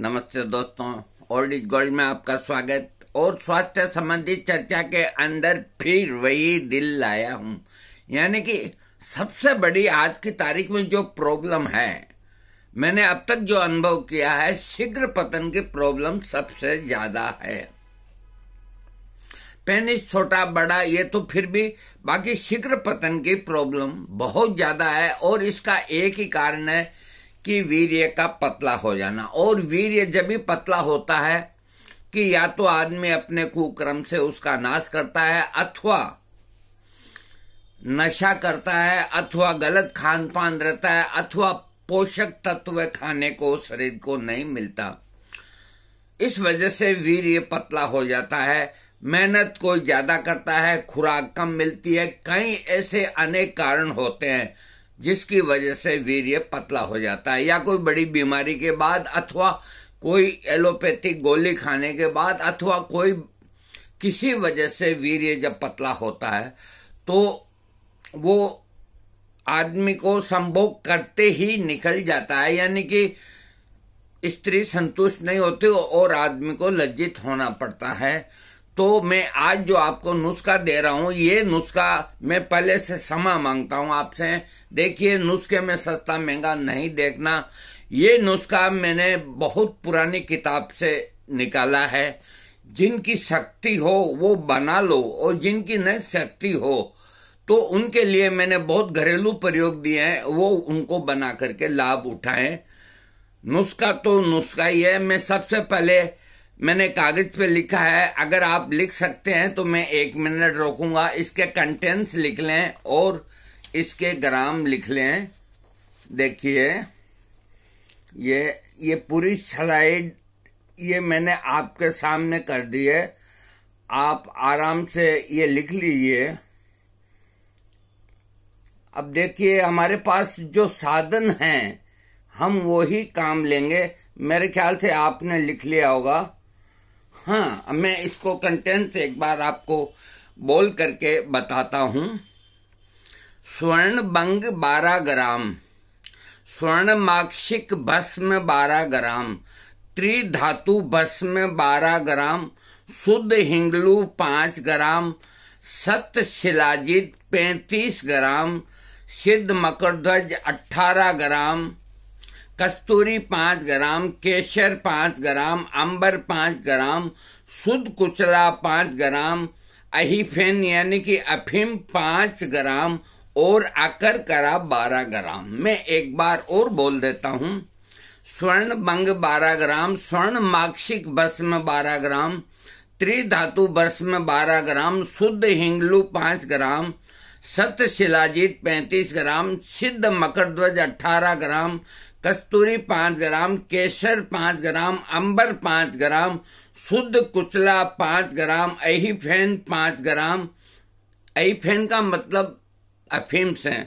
नमस्ते दोस्तों old is gold में आपका स्वागत और स्वास्थ्य संबंधी चर्चा के अंदर फिर वही दिल लाया हूं यानी कि सबसे बड़ी आज की तारीख में जो प्रॉब्लम है मैंने अब तक जो अनुभव किया है शीघ्र पतन की प्रॉब्लम सबसे ज्यादा है पेनिस छोटा बड़ा ये तो फिर भी बाकी शीघ्र पतन की प्रॉब्लम बहुत ज्यादा है और इसका एक ही कारण है कि वीर्य का पतला हो जाना और वीर्य जब भी पतला होता है कि या तो आदमी अपने कुक्रम से उसका नाश करता है अथवा नशा करता है अथवा गलत खान पान रहता है अथवा पोषक तत्व खाने को शरीर को नहीं मिलता इस वजह से वीर्य पतला हो जाता है मेहनत कोई ज्यादा करता है खुराक कम मिलती है कई ऐसे अनेक कारण होते हैं जिसकी वजह से वीर्य पतला हो जाता है या कोई बड़ी बीमारी के बाद अथवा कोई एलोपैथिक गोली खाने के बाद अथवा कोई किसी वजह से वीर्य जब पतला होता है तो वो आदमी को संभोग करते ही निकल जाता है यानी कि स्त्री संतुष्ट नहीं होती और आदमी को लज्जित होना पड़ता है तो मैं आज जो आपको नुस्खा दे रहा हूं ये नुस्खा मैं पहले से समा मांगता हूं आपसे देखिए नुस्खे में सस्ता महंगा नहीं देखना ये नुस्खा मैंने बहुत पुरानी किताब से निकाला है जिनकी शक्ति हो वो बना लो और जिनकी न शक्ति हो तो उनके लिए मैंने बहुत घरेलू प्रयोग दिए हैं वो उनको बना करके लाभ उठाएं नुस्खा तो नुस्खा ही है मैं सबसे पहले मैंने कागज पे लिखा है अगर आप लिख सकते हैं तो मैं एक मिनट रोकूंगा इसके कंटेंट्स लिख लें और इसके ग्राम लिख लें देखिए ये ये पूरी स्लाइड ये मैंने आपके सामने कर दी है आप आराम से ये लिख लीजिए अब देखिए हमारे पास जो साधन हैं हम वही काम लेंगे मेरे ख्याल से आपने लिख लिया होगा हाँ मैं इसको कंटेंट से एक बार आपको बोल करके बताता हूँ स्वर्ण बंग बारह ग्राम स्वर्ण माक्षिक भस्म बारह ग्राम त्रिधातु भस्म बारह ग्राम शुद्ध हिंगलू पाँच ग्राम सत्य शिलाजित पैंतीस ग्राम सिद्ध मकरध्वज अट्ठारह ग्राम कस्तूरी पाँच ग्राम केसर पाँच ग्राम अंबर पाँच ग्राम शुद्ध कुचला पाँच ग्राम अहिफेन यानी कि अफीम पाँच ग्राम और आकर करा बारह ग्राम मैं एक बार और बोल देता हूँ स्वर्ण बंग बारह ग्राम स्वर्ण माक्षिक भस्म बारह ग्राम त्रिधातु भस्म बारह ग्राम शुद्ध हिंगलू पाँच ग्राम सत्य शिलाजीत पैंतीस ग्राम सिद्ध मकरध्वज अठारह ग्राम कस्तूरी पाँच ग्राम केसर पाँच ग्राम अंबर पाँच ग्राम शुद्ध कुचला पाँच ग्राम अहीफेन पाँच ग्राम अहीफेन का मतलब अफीम्स है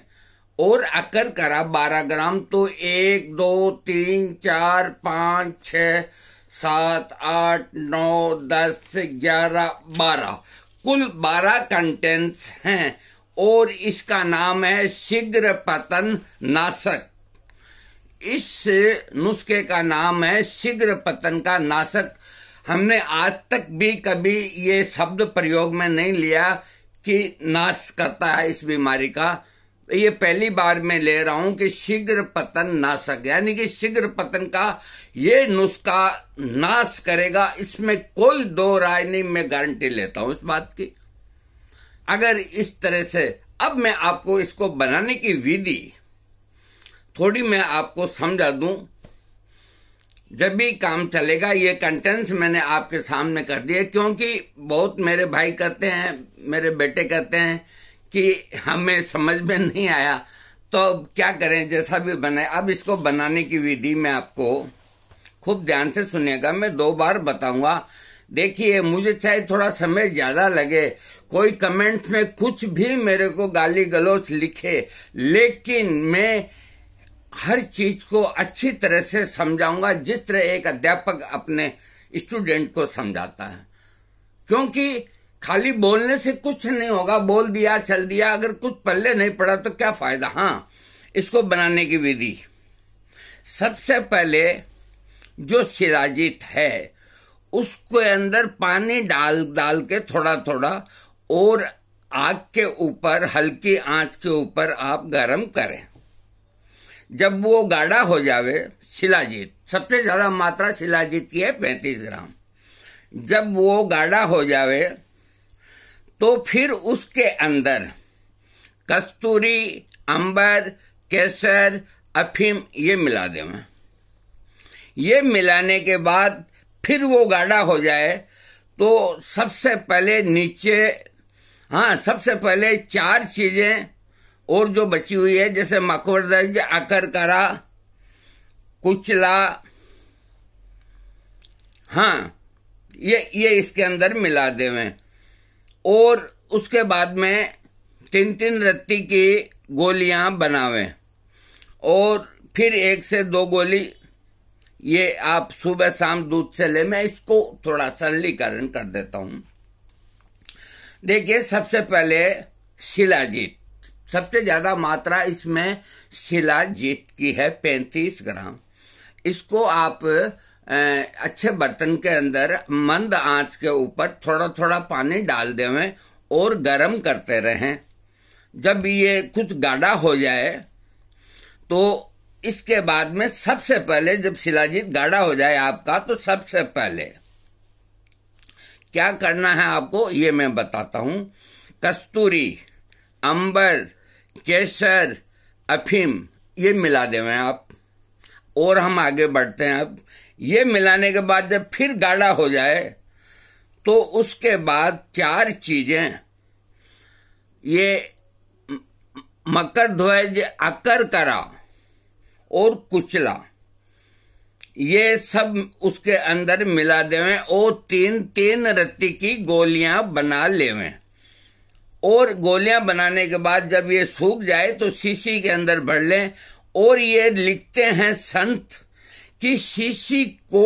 और अकर करा बारह ग्राम तो एक दो तीन चार पाँच छ सात आठ नौ दस ग्यारह बारह कुल बारह कंटेंट्स हैं और इसका नाम है शीघ्र पतन नाशक इस नुस्खे का नाम है शीघ्र पतन का नाशक हमने आज तक भी कभी ये शब्द प्रयोग में नहीं लिया कि नाश करता है इस बीमारी का ये पहली बार मैं ले रहा हूं कि शीघ्र पतन नाशक यानी कि शीघ्र पतन का ये नुस्खा नाश करेगा इसमें कोई दो राय नहीं मैं गारंटी लेता हूं इस बात की अगर इस तरह से अब मैं आपको इसको बनाने की विधि थोड़ी मैं आपको समझा दूं जब भी काम चलेगा ये कंटेंस मैंने आपके सामने कर दिए क्योंकि बहुत मेरे भाई कहते हैं मेरे बेटे कहते हैं कि हमें समझ में नहीं आया तो अब क्या करें जैसा भी बनाए अब इसको बनाने की विधि मैं आपको खूब ध्यान से सुनेगा मैं दो बार बताऊंगा देखिए मुझे चाहे थोड़ा समय ज्यादा लगे कोई कमेंट्स में कुछ भी मेरे को गाली गलोच लिखे लेकिन मैं हर चीज को अच्छी तरह से समझाऊंगा जिस तरह एक अध्यापक अपने स्टूडेंट को समझाता है क्योंकि खाली बोलने से कुछ नहीं होगा बोल दिया चल दिया अगर कुछ पल्ले नहीं पड़ा तो क्या फायदा हाँ इसको बनाने की विधि सबसे पहले जो शिलाजीत है उसके अंदर पानी डाल डाल के थोड़ा थोड़ा और आग के ऊपर हल्की आंच के ऊपर आप गर्म करें जब वो गाढ़ा हो जावे शिलाजीत सबसे ज़्यादा मात्रा शिलाजीत की है पैंतीस ग्राम जब वो गाढ़ा हो जावे तो फिर उसके अंदर कस्तूरी अंबर केसर अफीम ये मिला दें ये मिलाने के बाद फिर वो गाढ़ा हो जाए तो सबसे पहले नीचे हाँ सबसे पहले चार चीज़ें और जो बची हुई है जैसे आकर करा कुचला हाँ ये ये इसके अंदर मिला देवे और उसके बाद में तीन तीन रत्ती की गोलियां बनावे और फिर एक से दो गोली ये आप सुबह शाम दूध से ले मैं इसको थोड़ा सरलीकरण कर देता हूं देखिए सबसे पहले शिलाजीत सबसे ज्यादा मात्रा इसमें शिला जीत की है पैंतीस ग्राम इसको आप अच्छे बर्तन के अंदर मंद आंच के ऊपर थोड़ा थोड़ा पानी डाल देवें और गर्म करते रहें जब ये कुछ गाढ़ा हो जाए तो इसके बाद में सबसे पहले जब शिलाजीत गाढ़ा हो जाए आपका तो सबसे पहले क्या करना है आपको ये मैं बताता हूं कस्तूरी अंबर केसर अफीम ये मिला देवे आप और हम आगे बढ़ते हैं अब ये मिलाने के बाद जब फिर गाढ़ा हो जाए तो उसके बाद चार चीज़ें ये मकर ध्वज अकर करा और कुचला ये सब उसके अंदर मिला देवें और तीन तीन रत्ती की गोलियां बना लेवें और गोलियां बनाने के बाद जब ये सूख जाए तो शीशी के अंदर भर लें और ये लिखते हैं संत कि शीशी को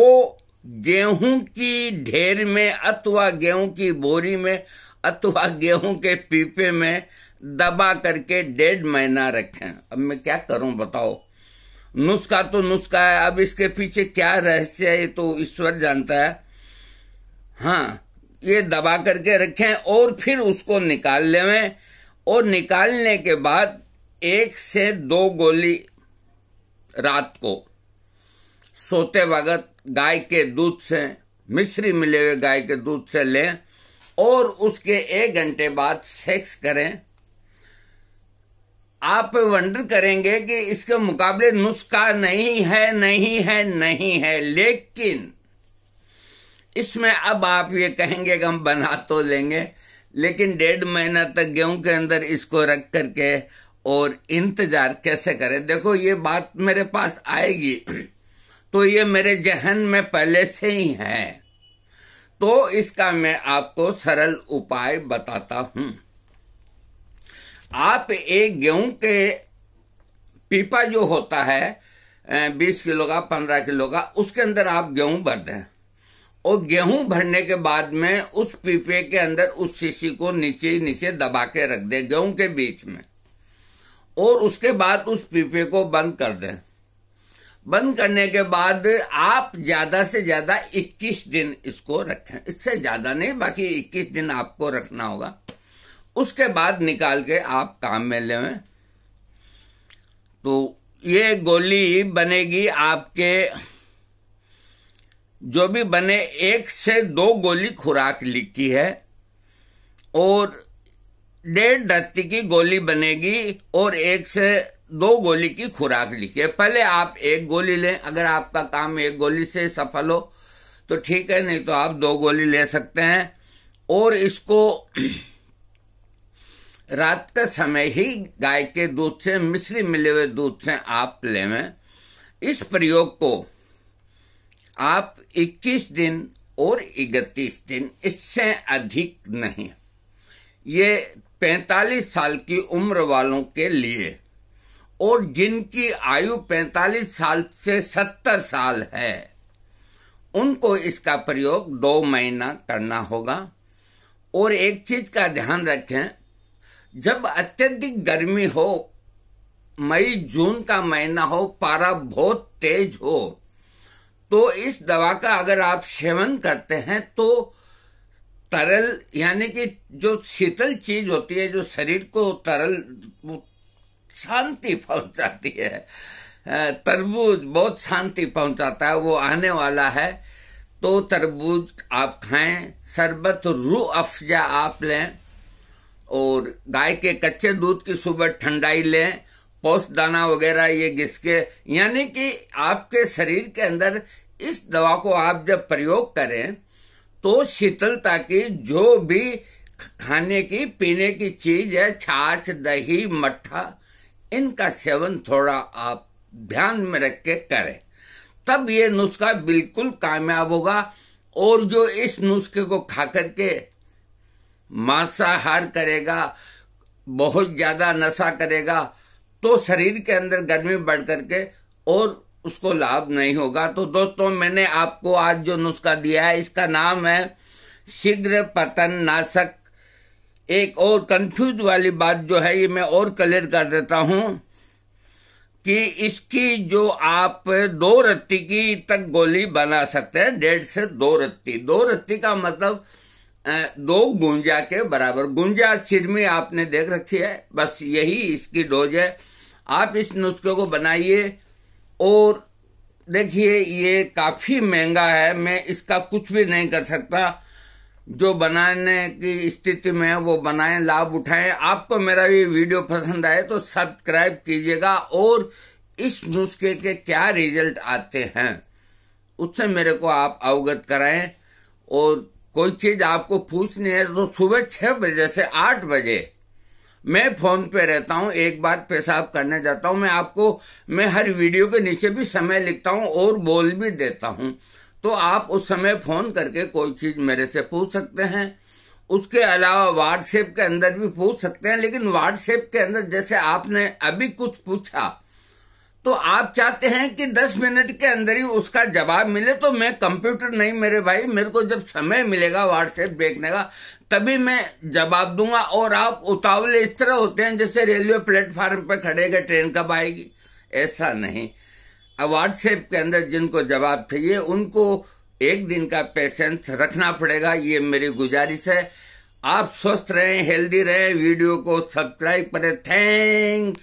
गेहूं की ढेर में अथवा गेहूं की बोरी में अथवा गेहूं के पीपे में दबा करके डेढ़ महीना रखें अब मैं क्या करूं बताओ नुस्खा तो नुस्खा है अब इसके पीछे क्या रहस्य है ये तो ईश्वर जानता है हाँ ये दबा करके रखें और फिर उसको निकाल लेवें और निकालने के बाद एक से दो गोली रात को सोते वक्त गाय के दूध से मिश्री मिले हुए गाय के दूध से लें और उसके एक घंटे बाद सेक्स करें आप वंडर करेंगे कि इसके मुकाबले नुस्खा नहीं है नहीं है नहीं है लेकिन इसमें अब आप ये कहेंगे कि हम बना तो लेंगे लेकिन डेढ़ महीना तक गेहूं के अंदर इसको रख करके और इंतजार कैसे करें देखो ये बात मेरे पास आएगी तो ये मेरे जहन में पहले से ही है तो इसका मैं आपको सरल उपाय बताता हूं आप एक गेहूं के पीपा जो होता है बीस किलो का पंद्रह किलो का उसके अंदर आप गेहूं भर दें और गेहूं भरने के बाद में उस पीपे के अंदर उस शीशी को नीचे ही नीचे दबा के रख दें गेहूं के बीच में और उसके बाद उस पीपे को बंद कर दें बंद करने के बाद आप ज्यादा से ज्यादा 21 दिन इसको रखें इससे ज्यादा नहीं बाकी 21 दिन आपको रखना होगा उसके बाद निकाल के आप काम में ले तो ये गोली बनेगी आपके जो भी बने एक से दो गोली खुराक लिखी है और डेढ़ धत्ती की गोली बनेगी और एक से दो गोली की खुराक लिखी है पहले आप एक गोली लें अगर आपका काम एक गोली से सफल हो तो ठीक है नहीं तो आप दो गोली ले सकते हैं और इसको रात का समय ही गाय के दूध से मिश्री मिले हुए दूध से आप लेवें इस प्रयोग को आप 21 दिन और 31 दिन इससे अधिक नहीं ये 45 साल की उम्र वालों के लिए और जिनकी आयु 45 साल से 70 साल है उनको इसका प्रयोग दो महीना करना होगा और एक चीज का ध्यान रखें जब अत्यधिक गर्मी हो मई जून का महीना हो पारा बहुत तेज हो तो इस दवा का अगर आप सेवन करते हैं तो तरल यानी कि जो शीतल चीज होती है जो शरीर को तरल शांति पहुंचाती है तरबूज बहुत शांति पहुंचाता है वो आने वाला है तो तरबूज आप खाएं शरबत रू अफजा आप लें और गाय के कच्चे दूध की सुबह ठंडाई लें पौष दाना वगैरह ये घिसके यानी कि आपके शरीर के अंदर इस दवा को आप जब प्रयोग करें तो शीतलता की जो भी खाने की पीने की चीज है छाछ दही मट्ठा इनका सेवन थोड़ा आप ध्यान में रख के करें तब ये नुस्खा बिल्कुल कामयाब होगा और जो इस नुस्खे को खा करके मांसाहार करेगा बहुत ज्यादा नशा करेगा तो शरीर के अंदर गर्मी बढ़ करके और उसको लाभ नहीं होगा तो दोस्तों मैंने आपको आज जो नुस्खा दिया है इसका नाम है शीघ्र पतन नाशक एक और कंफ्यूज वाली बात जो है ये मैं और क्लियर कर देता हूं कि इसकी जो आप दो रत्ती की तक गोली बना सकते हैं डेढ़ से दो रत्ती दो रत्ती का मतलब दो गुंजा के बराबर गुंजा चिरमी आपने देख रखी है बस यही इसकी डोज है आप इस नुस्खे को बनाइए और देखिए ये काफ़ी महंगा है मैं इसका कुछ भी नहीं कर सकता जो बनाने की स्थिति में है वो बनाएं लाभ उठाएं आपको मेरा ये वीडियो पसंद आए तो सब्सक्राइब कीजिएगा और इस नुस्खे के क्या रिजल्ट आते हैं उससे मेरे को आप अवगत कराएं और कोई चीज़ आपको पूछनी है तो सुबह छह बजे से आठ बजे मैं फोन पे रहता हूँ एक बार पेशाब करने जाता हूँ मैं आपको मैं हर वीडियो के नीचे भी समय लिखता हूँ और बोल भी देता हूँ तो आप उस समय फोन करके कोई चीज मेरे से पूछ सकते हैं उसके अलावा व्हाट्सएप के अंदर भी पूछ सकते हैं लेकिन व्हाट्सएप के अंदर जैसे आपने अभी कुछ पूछा तो आप चाहते हैं कि 10 मिनट के अंदर ही उसका जवाब मिले तो मैं कंप्यूटर नहीं मेरे भाई मेरे को जब समय मिलेगा व्हाट्सएप देखने का तभी मैं जवाब दूंगा और आप उतावले इस तरह होते हैं जैसे रेलवे प्लेटफार्म पर खड़े गए ट्रेन कब आएगी ऐसा नहीं व्हाट्सएप के अंदर जिनको जवाब चाहिए उनको एक दिन का पेशेंस रखना पड़ेगा ये मेरी गुजारिश है आप स्वस्थ रहें हेल्दी रहें वीडियो को सब्सक्राइब करें थैंक्स